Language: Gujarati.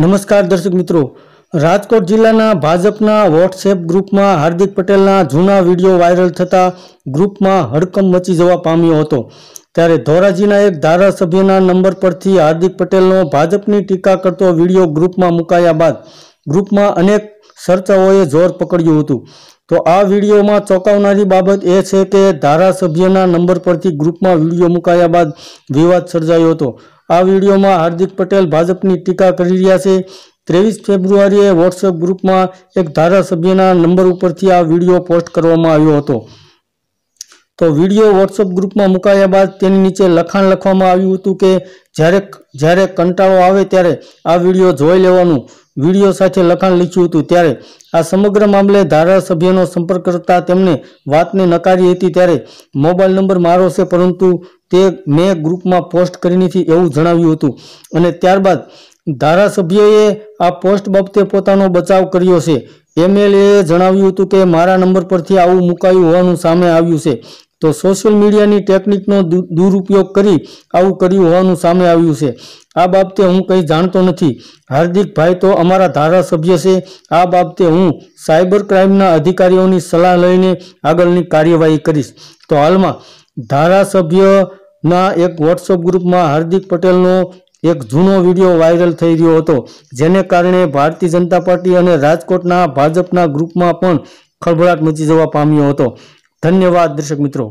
નમસ્કાર દર્શક મિત્રો રાજકોટ જિલ્લાના ભાજપના વોટ્સએપ ગ્રુપમાં હાર્દિક પટેલના જૂના વિડીયો વાયરલ થતાં ગ્રુપમાં હડકંપ મચી જવા પામ્યો હતો ત્યારે ધોરાજીના એક ધારાસભ્યના નંબર પરથી હાર્દિક પટેલનો ભાજપની ટીકા કરતો વિડીયો ગ્રુપમાં મુકાયા બાદ ગ્રુપમાં અનેક ચર્ચાઓએ જોર પકડ્યું હતું તો આ વિડીયોમાં ચોંકાવનારી બાબત એ છે કે ધારાસભ્યના નંબર પરથી ગ્રુપમાં વિડીયો મુકાયા બાદ વિવાદ સર્જાયો હતો આ વિડીયોમાં હાર્દિક પટેલ ભાજપની ટીકા કરી રહ્યા છે ત્રેવીસ ફેબ્રુઆરીએ વોટ્સએપ ગ્રુપમાં એક ધારાસભ્યના નંબર ઉપરથી આ વિડીયો પોસ્ટ કરવામાં આવ્યો હતો તો વિડીયો વોટ્સઅપ ગ્રુપમાં મુકાયા બાદ તેની નીચે લખાણ લખવામાં આવ્યું હતું કે જ્યારે જ્યારે કંટાળો આવે ત્યારે આ વિડીયો જોઈ લેવાનું વિડીયો સાથે લખાણ લીખ્યું હતું ત્યારે આ સમગ્ર મામલે ધારાસભ્યનો સંપર્ક કરતા તેમને વાતને નકારી હતી ત્યારે મોબાઈલ નંબર મારો છે પરંતુ તે મેં ગ્રુપમાં પોસ્ટ કરી નથી એવું જણાવ્યું હતું અને ત્યારબાદ ધારાસભ્યએ આ પોસ્ટ બાબતે પોતાનો બચાવ કર્યો છે એમએલએ જણાવ્યું હતું કે મારા નંબર પરથી આવું મુકાયું હોવાનું સામે આવ્યું છે તો સોશિયલ મીડિયાની ટેકનિકનો દુરુપયોગ કરી આવું કર્યું હોવાનું સામે આવ્યું છે આ બાબતે હું કંઈ જાણતો નથી હાર્દિકભાઈ તો અમારા ધારાસભ્ય છે આ બાબતે હું સાયબર ક્રાઇમના અધિકારીઓની સલાહ લઈને આગળની કાર્યવાહી કરીશ તો હાલમાં ધારાસભ્યના એક વોટ્સઅપ ગ્રુપમાં હાર્દિક પટેલનો એક જૂનો વિડીયો વાયરલ થઈ રહ્યો હતો જેને કારણે ભારતીય જનતા પાર્ટી અને રાજકોટના ભાજપના ગ્રુપમાં પણ ખળભળાટ મચી જવા પામ્યો હતો ધન્યવાદ દર્શક મિત્રો